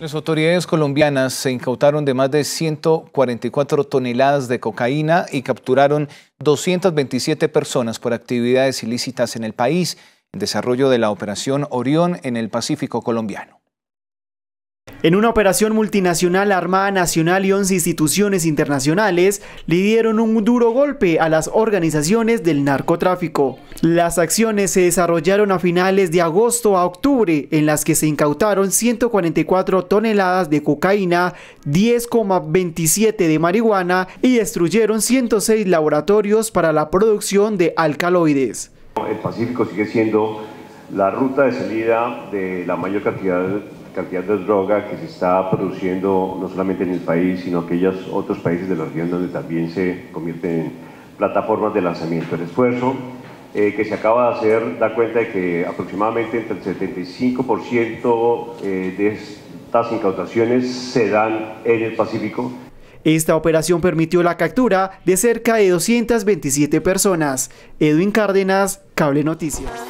Las autoridades colombianas se incautaron de más de 144 toneladas de cocaína y capturaron 227 personas por actividades ilícitas en el país en desarrollo de la operación Orión en el Pacífico colombiano. En una operación multinacional, Armada Nacional y 11 instituciones internacionales le dieron un duro golpe a las organizaciones del narcotráfico. Las acciones se desarrollaron a finales de agosto a octubre, en las que se incautaron 144 toneladas de cocaína, 10,27 de marihuana y destruyeron 106 laboratorios para la producción de alcaloides. El Pacífico sigue siendo la ruta de salida de la mayor cantidad de cantidad de droga que se está produciendo no solamente en el país, sino en aquellos otros países de la región donde también se convierten en plataformas de lanzamiento. El esfuerzo eh, que se acaba de hacer da cuenta de que aproximadamente entre el 75% eh, de estas incautaciones se dan en el Pacífico. Esta operación permitió la captura de cerca de 227 personas. Edwin Cárdenas, Cable Noticias.